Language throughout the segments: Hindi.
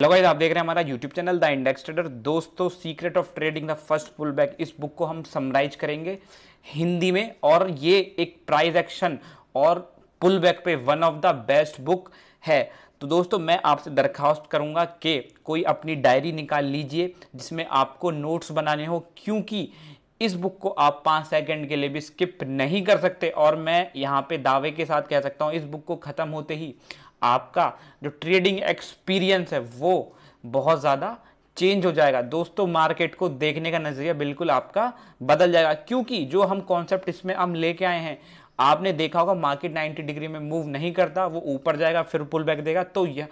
हेलो गाइस आप देख रहे हैं हमारा YouTube channel the index trader दोस्तों secret of trading the first pull back इस बुक को हम समराइज करेंगे हिंदी में और ये एक प्राइज एक्शन और पुल बैक पे one of the best book है तो दोस्तों मैं आपसे दरखास्त करूंगा कि कोई अपनी डायरी निकाल लीजिए जिसमें आपको नोट्स बनाने हो क्योंकि इस बुक को आप पाँच सेकंड के लिए भी स्किप नहीं कर सकते और मैं यहाँ पे दावे के साथ कह सकता हूँ इस बुक को ख़त्म होते ही आपका जो ट्रेडिंग एक्सपीरियंस है वो बहुत ज़्यादा चेंज हो जाएगा दोस्तों मार्केट को देखने का नज़रिया बिल्कुल आपका बदल जाएगा क्योंकि जो हम कॉन्सेप्ट इसमें हम लेके आए हैं आपने देखा होगा मार्केट 90 डिग्री में मूव नहीं करता वो ऊपर जाएगा फिर पुल बैक देगा तो यह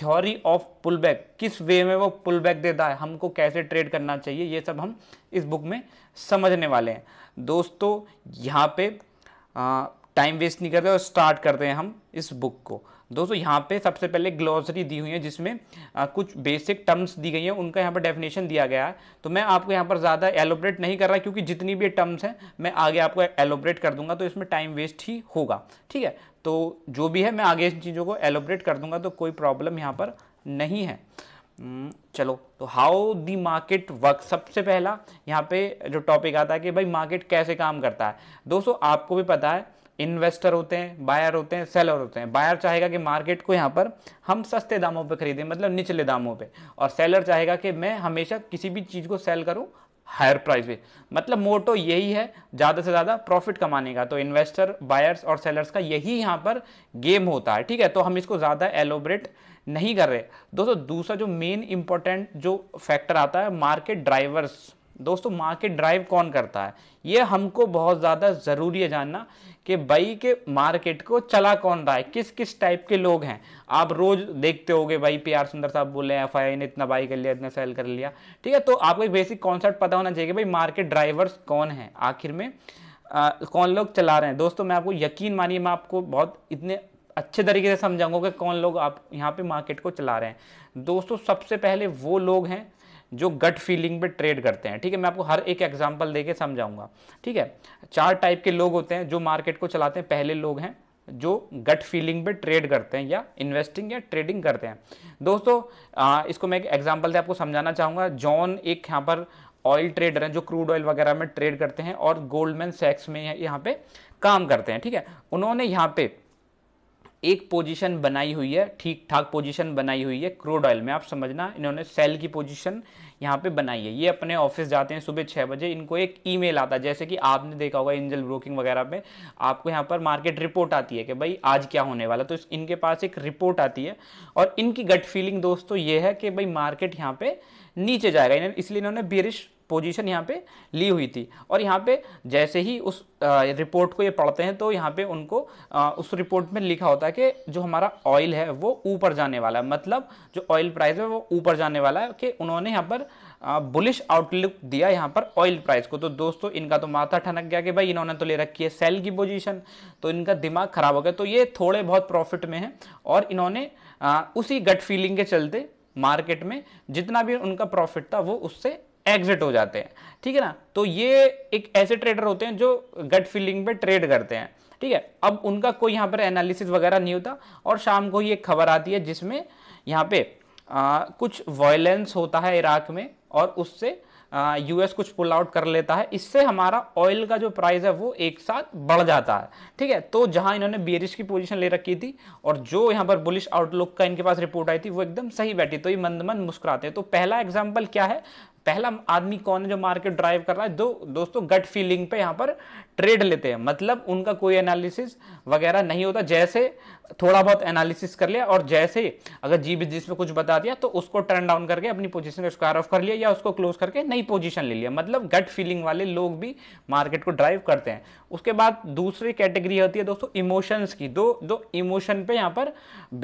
थ्योरी ऑफ पुल बैक किस वे में वो पुल बैक देता है हमको कैसे ट्रेड करना चाहिए ये सब हम इस बुक में समझने वाले हैं दोस्तों यहाँ पे आ, टाइम वेस्ट नहीं करते और स्टार्ट करते हैं हम इस बुक को दोस्तों यहाँ पे सबसे पहले ग्लॉसरी दी हुई है जिसमें आ, कुछ बेसिक टर्म्स दी गई हैं उनका यहाँ पर डेफिनेशन दिया गया है तो मैं आपको यहाँ पर ज़्यादा एलोब्रेट नहीं कर रहा क्योंकि जितनी भी टर्म्स हैं मैं आगे आपको एलोब्रेट कर दूंगा तो इसमें टाइम वेस्ट ही होगा ठीक है तो जो भी है मैं आगे इन चीज़ों को एलोब्रेट कर दूंगा तो कोई प्रॉब्लम यहाँ पर नहीं है चलो तो हाउ दी मार्केट वर्क सबसे पहला यहाँ पे जो टॉपिक आता है कि भाई मार्केट कैसे काम करता है दोस्तों आपको भी पता है इन्वेस्टर होते हैं बायर होते हैं सेलर होते हैं बायर चाहेगा कि मार्केट को यहाँ पर हम सस्ते दामों पर खरीदें मतलब निचले दामों पर और सेलर चाहेगा कि मैं हमेशा किसी भी चीज़ को सेल करूँ हायर प्राइस पे मतलब मोटो यही है ज़्यादा से ज़्यादा प्रॉफिट कमाने का तो इन्वेस्टर बायर्स और सेलर्स का यही यहाँ पर गेम होता है ठीक है तो हम इसको ज़्यादा एलोबरेट नहीं कर रहे दोस्तों दूसरा जो मेन इंपॉर्टेंट जो फैक्टर आता है मार्केट ड्राइवर्स दोस्तों मार्केट ड्राइव कौन करता है ये हमको बहुत ज़्यादा ज़रूरी है जानना कि भाई के मार्केट को चला कौन रहा है किस किस टाइप के लोग हैं आप रोज़ देखते होगे भाई पी आर सुंदर साहब बोले एफ आई ने इतना बाई कर लिया इतना सेल कर लिया ठीक है तो आपको एक बेसिक कॉन्सेप्ट पता होना चाहिए कि भाई मार्केट ड्राइवर्स कौन हैं आखिर में आ, कौन लोग चला रहे हैं दोस्तों मैं आपको यकीन मानिए मैं आपको बहुत इतने अच्छे तरीके से समझाऊंगा कि कौन लोग आप यहाँ पे मार्केट को चला रहे हैं दोस्तों सबसे पहले वो लोग हैं जो गट फीलिंग पे ट्रेड करते हैं ठीक है मैं आपको हर एक एग्जाम्पल देके समझाऊंगा ठीक है चार टाइप के लोग होते हैं जो मार्केट को चलाते हैं पहले लोग हैं जो गट फीलिंग पे ट्रेड करते हैं या इन्वेस्टिंग या ट्रेडिंग करते हैं दोस्तों आ, इसको मैं एक एग्जाम्पल दे आपको समझाना चाहूँगा जॉन एक यहाँ पर ऑयल ट्रेडर हैं जो क्रूड ऑयल वगैरह में ट्रेड करते हैं और गोल्डमैन सैक्स में यहाँ पे काम करते हैं ठीक है उन्होंने यहाँ पे एक पोजीशन बनाई हुई है ठीक ठाक पोजीशन बनाई हुई है क्रूड ऑयल में आप समझना इन्होंने सेल की पोजीशन यहाँ पे बनाई है ये अपने ऑफिस जाते हैं सुबह छः बजे इनको एक ईमेल आता है जैसे कि आपने देखा होगा एंजल ब्रोकिंग वगैरह में आपको यहाँ पर मार्केट रिपोर्ट आती है कि भाई आज क्या होने वाला तो इनके पास एक रिपोर्ट आती है और इनकी गट फीलिंग दोस्तों ये है कि भाई मार्केट यहाँ पे नीचे जाएगा इसलिए इन्होंने बिरिश पोजीशन यहाँ पे ली हुई थी और यहाँ पे जैसे ही उस रिपोर्ट को ये पढ़ते हैं तो यहाँ पे उनको उस रिपोर्ट में लिखा होता है कि जो हमारा ऑयल है वो ऊपर जाने वाला है मतलब जो ऑयल प्राइस है वो ऊपर जाने वाला है कि उन्होंने यहाँ पर बुलिश आउटलुक दिया यहाँ पर ऑयल प्राइस को तो दोस्तों इनका तो माथा ठनक गया कि भाई इन्होंने तो ले रखी है सेल की पोजीशन तो इनका दिमाग खराब हो गया तो ये थोड़े बहुत प्रॉफिट में है और इन्होंने उसी गट फीलिंग के चलते मार्केट में जितना भी उनका प्रॉफिट था वो उससे एग्जिट हो जाते हैं ठीक है ना तो ये एक ऐसे ट्रेडर होते हैं जो गट फीलिंग पे ट्रेड करते हैं ठीक है अब उनका कोई यहाँ पर एनालिसिस वगैरह नहीं होता और शाम को ही एक खबर आती है जिसमें यहाँ पे आ, कुछ वायलेंस होता है इराक में और उससे यूएस कुछ पुल आउट कर लेता है इससे हमारा ऑयल का जो प्राइस है वो एक साथ बढ़ जाता है ठीक है तो जहां इन्होंने बियरिश की पोजीशन ले रखी थी और जो यहां पर बुलिश आउटलुक का इनके पास रिपोर्ट आई थी वो एकदम सही बैठी तो ये मंद मंद मुस्कुराते हैं तो पहला एग्जाम्पल क्या है पहला आदमी कौन है जो मार्केट ड्राइव कर रहा है दो दोस्तों गट फीलिंग पे यहाँ पर ट्रेड लेते हैं मतलब उनका कोई एनालिसिस वगैरह नहीं होता जैसे थोड़ा बहुत एनालिसिस कर लिया और जैसे अगर जी बिजनेस में कुछ बता दिया तो उसको टर्न डाउन करके अपनी पोजीशन को स्क्वायर ऑफ कर लिया या उसको क्लोज करके नई पोजीशन ले लिया मतलब गट फीलिंग वाले लोग भी मार्केट को ड्राइव करते हैं उसके बाद दूसरी कैटेगरी होती है दोस्तों इमोशंस की दो दो इमोशन पे यहाँ पर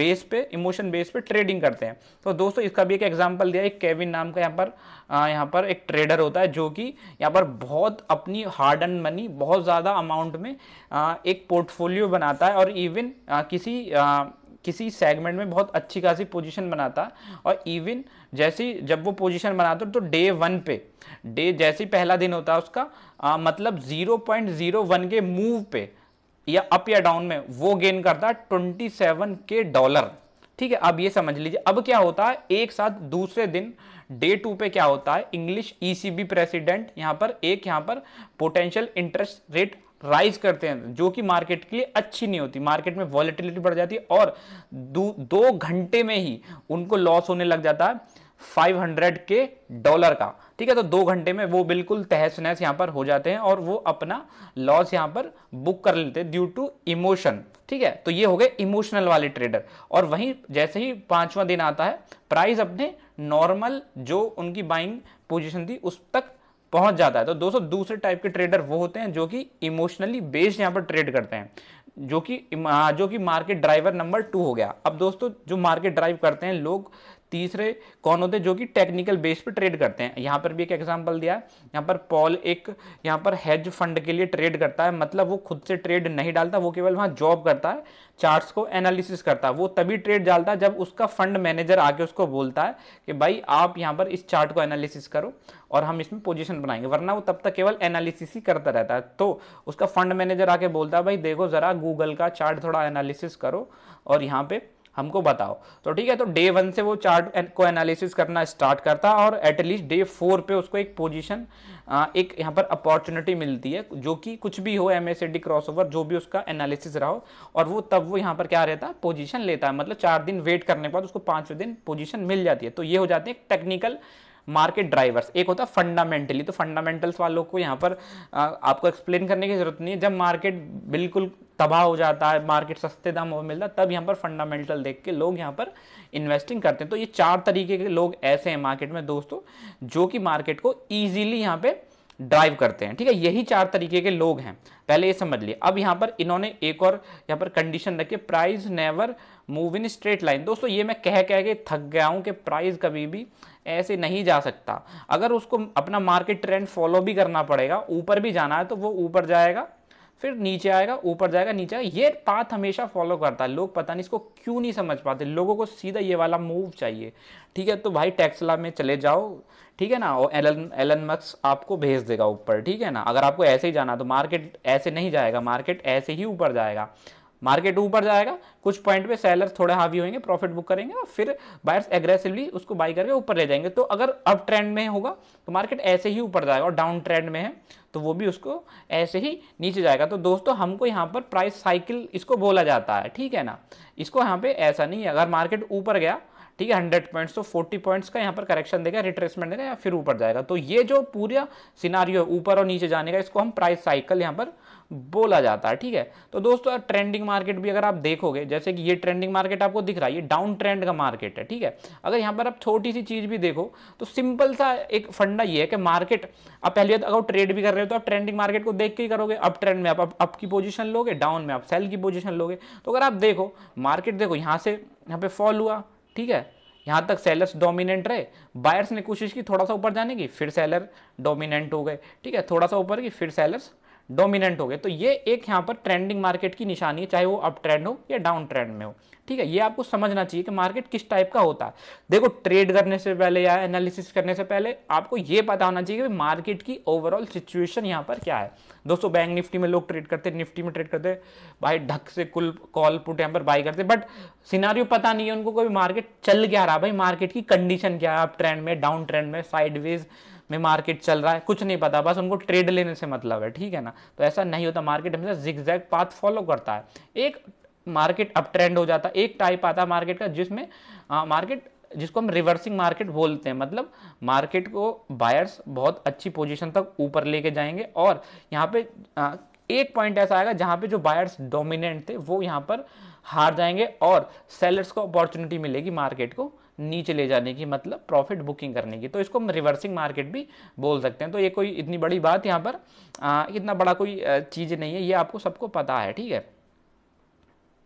बेस पे इमोशन बेस पे ट्रेडिंग करते हैं तो दोस्तों इसका भी एक एग्जाम्पल दिया एक केविन नाम का यहाँ पर यहाँ पर एक ट्रेडर होता है जो कि यहाँ पर बहुत अपनी हार्ड एंड मनी बहुत बहुत ज़्यादा अमाउंट में एक पोर्टफोलियो बनाता है और इवन किसी किसी सेगमेंट में बहुत अच्छी खासी पोजीशन बनाता है और इवन जैसी जब वो पोजीशन बनाता है तो डे वन पे डे जैसे पहला दिन होता है उसका आ, मतलब जीरो पॉइंट जीरो वन के मूव पे या अप या डाउन में वो गेन करता है ट्वेंटी सेवन के डॉलर ठीक है अब ये समझ लीजिए अब क्या होता है एक साथ दूसरे दिन डे टू पे क्या होता है इंग्लिश ईसीबी प्रेसिडेंट यहां पर एक यहां पर पोटेंशियल इंटरेस्ट रेट राइज करते हैं जो कि मार्केट के लिए अच्छी नहीं होती मार्केट में वॉलिटिलिटी बढ़ जाती है और दो, घंटे में ही उनको लॉस होने लग जाता है 500 के डॉलर का ठीक है तो दो घंटे में वो बिल्कुल तहस नहस यहाँ पर हो जाते हैं और वो अपना लॉस यहाँ पर बुक कर लेते हैं ड्यू टू इमोशन ठीक है तो ये हो गए इमोशनल वाले ट्रेडर और वहीं जैसे ही पांचवा दिन आता है प्राइस अपने नॉर्मल जो उनकी बाइंग पोजीशन थी उस तक पहुंच जाता है तो दोस्तों दूसरे टाइप के ट्रेडर वो होते हैं जो कि इमोशनली बेस्ड यहाँ पर ट्रेड करते हैं जो कि जो कि मार्केट ड्राइवर नंबर टू हो गया अब दोस्तों जो मार्केट ड्राइव करते हैं लोग तीसरे कौन होते हैं जो कि टेक्निकल बेस पर ट्रेड करते हैं यहाँ पर भी एक एग्जाम्पल दिया है यहाँ पर पॉल एक यहाँ पर हेज फंड के लिए ट्रेड करता है मतलब वो खुद से ट्रेड नहीं डालता वो केवल वहाँ जॉब करता है चार्ट्स को एनालिसिस करता है वो तभी ट्रेड डालता है जब उसका फंड मैनेजर आके उसको बोलता है कि भाई आप यहाँ पर इस चार्ट को एनालिसिस करो और हम इसमें पोजिशन बनाएंगे वरना वो तब तक केवल एनालिसिस ही करता रहता है तो उसका फंड मैनेजर आके बोलता है भाई देखो ज़रा गूगल का चार्ट थोड़ा एनालिसिस करो और यहाँ पर हमको बताओ तो ठीक है तो डे वन से वो चार्ट को एनालिसिस करना स्टार्ट करता और एटलीस्ट डे फोर पे उसको एक पोजीशन एक यहाँ पर अपॉर्चुनिटी मिलती है जो कि कुछ भी हो M S AD crossover जो भी उसका एनालिसिस रहा हो और वो तब वो यहाँ पर क्या रहता है पोजिशन लेता है मतलब चार दिन वेट करने के बाद उसको पाँचवें दिन पोजिशन मिल जाती है तो ये हो जाते हैं टेक्निकल मार्केट ड्राइवर्स एक होता है फंडामेंटली तो फंडामेंटल्स वालों को यहाँ पर आ, आपको एक्सप्लेन करने की जरूरत नहीं है जब मार्केट बिल्कुल तबाह हो जाता है मार्केट सस्ते दाम पर मिलता है तब यहाँ पर फंडामेंटल देख के लोग यहाँ पर इन्वेस्टिंग करते हैं तो ये चार तरीके के लोग ऐसे हैं मार्केट में दोस्तों जो कि मार्केट को ईजिली यहाँ पर ड्राइव करते हैं ठीक है यही चार तरीके के लोग हैं पहले ये समझ लिए अब यहाँ पर इन्होंने एक और यहाँ पर कंडीशन रखी price never move in straight line दोस्तों ये मैं कह कह के थक गया हूँ कि प्राइस कभी भी ऐसे नहीं जा सकता अगर उसको अपना मार्केट ट्रेंड फॉलो भी करना पड़ेगा ऊपर भी जाना है तो वो ऊपर जाएगा फिर नीचे आएगा ऊपर जाएगा नीचे आएगा ये पाथ हमेशा फॉलो करता है लोग पता नहीं इसको क्यों नहीं समझ पाते लोगों को सीधा ये वाला मूव चाहिए ठीक है तो भाई टेक्सला में चले जाओ ठीक है ना और एलन एलन मक्स आपको भेज देगा ऊपर ठीक है ना अगर आपको ऐसे ही जाना तो मार्केट ऐसे नहीं जाएगा मार्केट ऐसे ही ऊपर जाएगा मार्केट ऊपर जाएगा कुछ पॉइंट पे सेलर थोड़े हावी होंगे प्रॉफिट बुक करेंगे और फिर बायर्स एग्रेसिवली उसको बाई करके ऊपर ले जाएंगे तो अगर अप ट्रेंड में होगा तो मार्केट ऐसे ही ऊपर जाएगा और डाउन ट्रेंड में है तो वो भी उसको ऐसे ही नीचे जाएगा तो दोस्तों हमको यहाँ पर प्राइस साइकिल इसको बोला जाता है ठीक है ना इसको यहाँ पे ऐसा नहीं है अगर मार्केट ऊपर गया ठीक है हंड्रेड पॉइंट्स तो फोर्टी पॉइंट्स का यहाँ पर करेक्शन देगा रिट्रेसमेंट देगा या फिर ऊपर जाएगा तो ये जो पूरा सिनारियो है ऊपर और नीचे जाने का इसको हम प्राइस साइकिल यहाँ पर बोला जाता है ठीक है तो दोस्तों ट्रेंडिंग मार्केट भी अगर आप देखोगे जैसे कि ये ट्रेंडिंग मार्केट आपको दिख रहा है ये डाउन ट्रेंड का मार्केट है ठीक है अगर यहाँ पर आप छोटी सी चीज़ भी देखो तो सिंपल सा एक फंडा ये है कि मार्केट आप पहले अगर ट्रेड भी कर रहे हो तो आप ट्रेंडिंग मार्केट को देख के ही करोगे अप ट्रेंड में आप अप, अप की पोजिशन लोगे डाउन में आप सेल की पोजिशन लोगे तो अगर आप देखो मार्केट देखो यहाँ से यहाँ पे फॉल हुआ ठीक है यहाँ तक सेलर्स डोमिनेंट रहे बायर्स ने कोशिश की थोड़ा सा ऊपर जाने की फिर सेलर डोमिनेंट हो गए ठीक है थोड़ा सा ऊपर की फिर सेलर्स डोमिनेंट हो गए तो ये एक यहाँ पर ट्रेंडिंग मार्केट की निशानी है चाहे वो अप ट्रेंड हो या डाउन ट्रेंड में हो ठीक है ये आपको समझना चाहिए कि मार्केट किस टाइप का होता है देखो ट्रेड करने से पहले या एनालिसिस करने से पहले आपको ये पता होना चाहिए कि मार्केट की ओवरऑल सिचुएशन यहाँ पर क्या है दोस्तों बैंक निफ्टी में लोग ट्रेड करते हैं निफ्टी में ट्रेड करते भाई ढक से कुल कॉल पुट यहाँ पर बाई करते बट सिनारियो पता नहीं है उनको कोई मार्केट चल क्या रहा भाई मार्केट की कंडीशन क्या है अप ट्रेंड में डाउन ट्रेंड में साइडवेज में मार्केट चल रहा है कुछ नहीं पता बस उनको ट्रेड लेने से मतलब है ठीक है ना तो ऐसा नहीं होता मार्केट हमेशा जिग पाथ फॉलो करता है एक मार्केट अप ट्रेंड हो जाता है एक टाइप आता है मार्केट का जिसमें मार्केट जिसको हम रिवर्सिंग मार्केट बोलते हैं मतलब मार्केट को बायर्स बहुत अच्छी पोजीशन तक ऊपर लेके जाएंगे और यहाँ पे आ, एक पॉइंट ऐसा आएगा जहाँ पे जो बायर्स डोमिनेंट थे वो यहाँ पर हार जाएंगे और सेलर्स को अपॉर्चुनिटी मिलेगी मार्केट को नीचे ले जाने की मतलब प्रॉफिट बुकिंग करने की तो इसको हम रिवर्सिंग मार्केट भी बोल सकते हैं तो ये कोई इतनी बड़ी बात यहाँ पर आ, इतना बड़ा कोई चीज़ नहीं है ये आपको सबको पता है ठीक है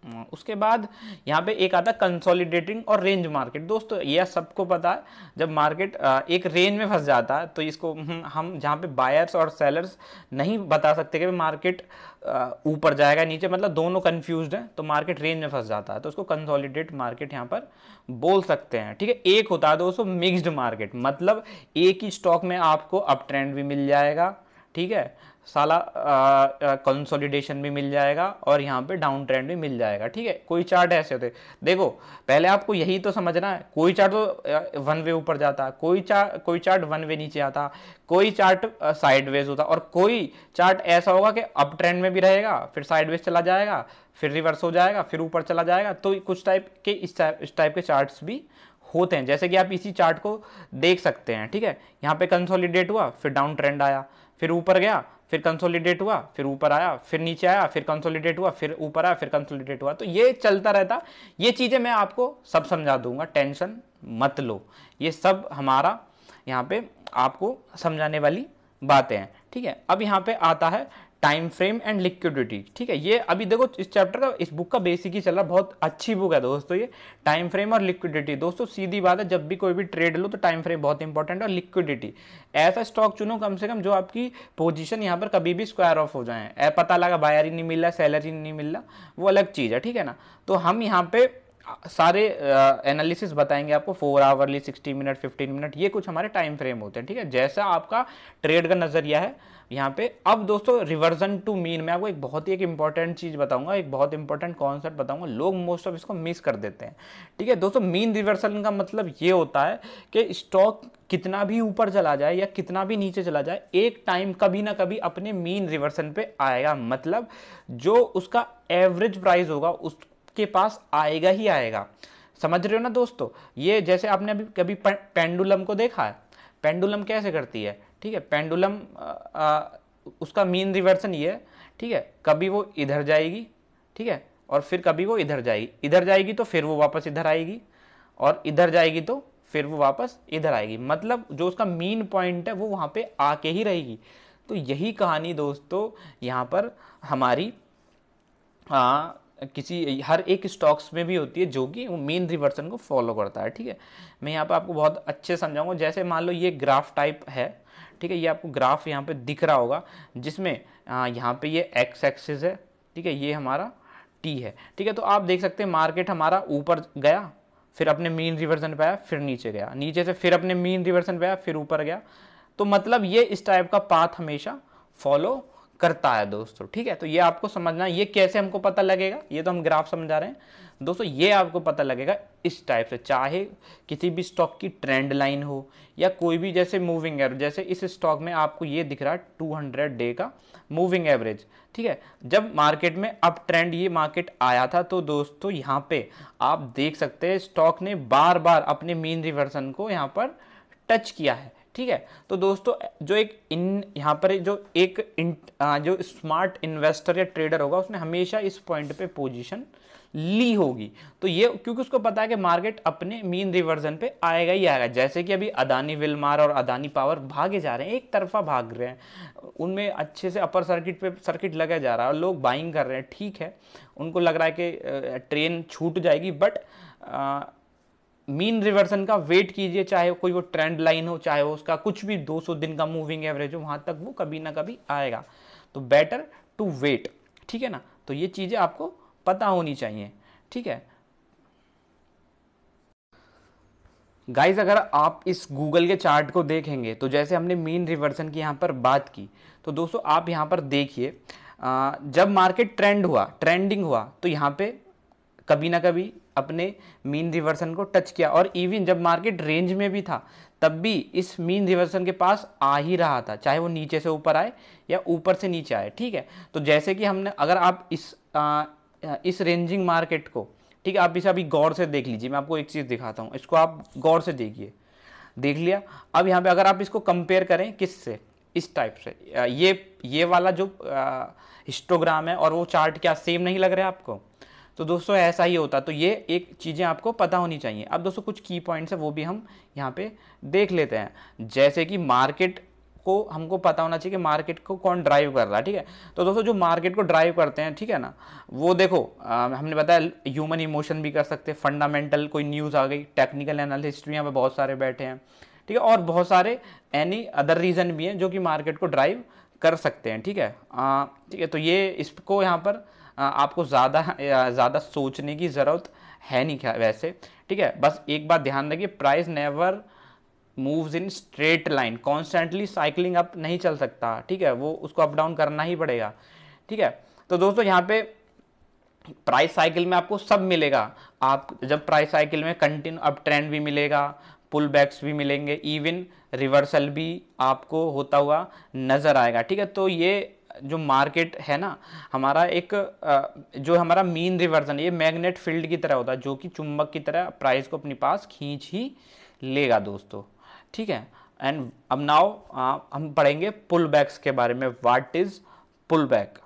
हम्म, उसके बाद यहाँ पे एक आता है कंसोलिडेटिंग और रेंज मार्केट दोस्तों यह सबको पता है जब मार्केट एक रेंज में फंस जाता है तो इसको हम्म, हम जहाँ पे बायर्स और सेलर्स नहीं बता सकते कि मार्केट ऊपर जाएगा नीचे मतलब दोनों कन्फ्यूज हैं तो मार्केट रेंज में फंस जाता है तो उसको कंसोलिडेट मार्केट यहाँ पर बोल सकते हैं ठीक है एक होता है दोस्तों मिक्सड मार्केट मतलब एक ही स्टॉक में आपको अप ट्रेंड भी मिल जाएगा ठीक है साला कंसोलिडेशन भी मिल जाएगा और यहाँ पे डाउन ट्रेंड भी मिल जाएगा ठीक है कोई चार्ट ऐसे होते देखो पहले आपको यही तो समझना है कोई चार्ट तो वन वे ऊपर जाता कोई चार्ट कोई चार्ट वन वे नीचे आता कोई चार्ट साइडवेज होता और कोई चार्ट ऐसा होगा कि अप ट्रेंड में भी रहेगा फिर साइडवेज चला जाएगा फिर रिवर्स हो जाएगा फिर ऊपर चला जाएगा तो कुछ टाइप के इस टाइप इस टाइप के चार्ट्स भी होते हैं जैसे कि आप इसी चार्ट को देख सकते हैं ठीक है यहाँ पे कंसोलिडेट हुआ फिर डाउन ट्रेंड आया फिर ऊपर गया फिर कंसोलिडेट हुआ फिर ऊपर आया फिर नीचे आया फिर कंसोलिडेट हुआ फिर ऊपर आया फिर कंसोलिडेट हुआ तो ये चलता रहता ये चीज़ें मैं आपको सब समझा दूंगा टेंशन मत लो ये सब हमारा यहाँ पे आपको समझाने वाली बातें हैं ठीक है अब यहाँ पे आता है टाइम फ्रेम एंड लिक्विडिटी ठीक है ये अभी देखो इस चैप्टर का इस बुक का बेसिक ही चल रहा बहुत अच्छी बुक है दोस्तों ये टाइम फ्रेम और लिक्विडिटी दोस्तों सीधी बात है जब भी कोई भी ट्रेड लो तो टाइम फ्रेम बहुत इंपॉर्टेंट है और लिक्विडिटी ऐसा स्टॉक चुनो कम से कम जो आपकी पोजिशन यहाँ पर कभी भी स्क्वायर ऑफ हो जाए पता लगा बायर ही नहीं मिल रहा सैलरी नहीं मिल रहा वो अलग चीज़ है ठीक है ना तो हम यहाँ पर सारे एनालिसिस बताएंगे आपको four hourly sixty minute fifteen minute ये कुछ हमारे टाइम फ्रेम होते हैं ठीक है जैसा आपका ट्रेड का नज़रिया है यहाँ पे अब दोस्तों रिवर्जन टू मीन मैं आपको एक बहुत ही एक इंपॉर्टेंट चीज़ बताऊंगा एक बहुत इंपॉर्टेंट कॉन्सेप्ट बताऊंगा लोग मोस्ट ऑफ इसको मिस कर देते हैं ठीक है दोस्तों मीन रिवर्सल का मतलब ये होता है कि स्टॉक कितना भी ऊपर चला जाए या कितना भी नीचे चला जाए एक टाइम कभी ना कभी अपने मीन रिवर्सन पे आएगा मतलब जो उसका एवरेज प्राइस होगा उस आपके पास आएगा ही आएगा समझ रहे हो ना दोस्तों ये जैसे आपने अभी कभी पेंडुलम को देखा है पेंडुलम कैसे करती है ठीक है पेंडुलम उसका मीन रिवर्सन ये है ठीक है कभी वो इधर जाएगी ठीक है और फिर कभी वो इधर जाएगी इधर जाएगी तो फिर वो वापस इधर आएगी और इधर जाएगी तो फिर वो वापस इधर आएगी मतलब जो उसका मीन पॉइंट है वो वहाँ पे आके ही रहेगी तो यही कहानी दोस्तों यहाँ पर हमारी हाँ, किसी हर एक स्टॉक्स में भी होती है जो कि वो मेन रिवर्सन को फॉलो करता है ठीक है मैं यहाँ पर आपको बहुत अच्छे समझाऊंगा जैसे मान लो ये ग्राफ टाइप है ठीक है ये आपको ग्राफ यहाँ पे दिख रहा होगा जिसमें यहाँ पे ये एक्स एक्सिस है ठीक है ये हमारा टी है ठीक है तो आप देख सकते हैं मार्केट हमारा ऊपर गया फिर अपने मीन रिवर्सन पे आया फिर नीचे गया नीचे से फिर अपने मीन रिवर्सन पे आया फिर ऊपर गया तो मतलब ये इस टाइप का पाथ हमेशा फॉलो करता है दोस्तों तो ठीक है तो ये आपको समझना ये कैसे हमको पता लगेगा ये तो हम ग्राफ समझा रहे हैं दोस्तों ये आपको पता लगेगा इस टाइप से चाहे किसी भी स्टॉक की ट्रेंड लाइन हो या कोई भी जैसे मूविंग एवरेज जैसे इस स्टॉक में आपको ये दिख रहा है 200 डे का मूविंग एवरेज ठीक है जब मार्केट में अप ट्रेंड ये मार्केट आया था तो दोस्तों यहाँ पे आप देख सकते हैं स्टॉक ने बार बार अपने मीन रिवर्सन को यहाँ पर टच किया है ठीक है तो दोस्तों जो एक इन यहाँ पर जो एक इन, जो स्मार्ट इन्वेस्टर या ट्रेडर होगा उसने हमेशा इस पॉइंट पे पोजीशन ली होगी तो ये क्योंकि उसको पता है कि मार्केट अपने मीन रिवर्जन पे आएगा ही आएगा जैसे कि अभी अदानी विलमार और अदानी पावर भागे जा रहे हैं एक तरफा भाग रहे हैं उनमें अच्छे से अपर सर्किट पे सर्किट लगा जा रहा है और लोग बाइंग कर रहे हैं ठीक है उनको लग रहा है कि ट्रेन छूट जाएगी बट मीन रिवर्सन का वेट कीजिए चाहे कोई वो ट्रेंड लाइन हो चाहे वो उसका कुछ भी 200 दिन का मूविंग एवरेज हो वहां तक वो कभी ना कभी आएगा तो बेटर टू वेट ठीक है ना तो ये चीज़ें आपको पता होनी चाहिए ठीक है गाइज अगर आप इस गूगल के चार्ट को देखेंगे तो जैसे हमने मीन रिवर्सन की यहाँ पर बात की तो दोस्तों आप यहाँ पर देखिए जब मार्केट ट्रेंड हुआ ट्रेंडिंग हुआ तो यहाँ पे कभी ना कभी अपने मीन रिवर्सन को टच किया और इवन जब मार्केट रेंज में भी था तब भी इस मीन रिवर्सन के पास आ ही रहा था चाहे वो नीचे से ऊपर आए या ऊपर से नीचे आए ठीक है तो जैसे कि हमने अगर आप इस आ, इस रेंजिंग मार्केट को ठीक है आप इसे अभी गौर से देख लीजिए मैं आपको एक चीज़ दिखाता हूँ इसको आप गौर से देखिए देख लिया अब यहाँ पे अगर आप इसको कंपेयर करें किस से इस टाइप से ये ये वाला जो हिस्टोग्राम है और वो चार्ट क्या सेम नहीं लग रहा है आपको तो दोस्तों ऐसा ही होता तो ये एक चीज़ें आपको पता होनी चाहिए अब दोस्तों कुछ की पॉइंट्स हैं वो भी हम यहाँ पे देख लेते हैं जैसे कि मार्केट को हमको पता होना चाहिए कि मार्केट को कौन ड्राइव कर रहा है ठीक है तो दोस्तों जो मार्केट को ड्राइव करते हैं ठीक है ना वो देखो आ, हमने बताया ह्यूमन इमोशन भी कर सकते हैं फंडामेंटल कोई न्यूज़ आ गई टेक्निकल एनालिस्ट भी यहाँ पर बहुत सारे बैठे हैं ठीक है और बहुत सारे एनी अदर रीज़न भी हैं जो कि मार्केट को ड्राइव कर सकते हैं ठीक है ठीक है तो ये इसको यहाँ पर आपको ज़्यादा ज़्यादा सोचने की ज़रूरत है नहीं क्या वैसे ठीक है बस एक बात ध्यान रखिए price never moves in straight line constantly cycling up नहीं चल सकता ठीक है वो उसको अप डाउन करना ही पड़ेगा ठीक है तो दोस्तों यहाँ पे प्राइस साइकिल में आपको सब मिलेगा आप जब प्राइस साइकिल में कंटिन्यू अप ट्रेंड भी मिलेगा पुल बैक्स भी मिलेंगे इवन रिवर्सल भी आपको होता हुआ नज़र आएगा ठीक है तो ये जो मार्केट है ना हमारा एक जो हमारा मीन रिवर्जन ये मैग्नेट फील्ड की तरह होता है जो कि चुंबक की तरह प्राइस को अपने पास खींच ही लेगा दोस्तों ठीक है एंड अब नाउ हम पढ़ेंगे पुल बैक्स के बारे में वाट इज़ पुल बैक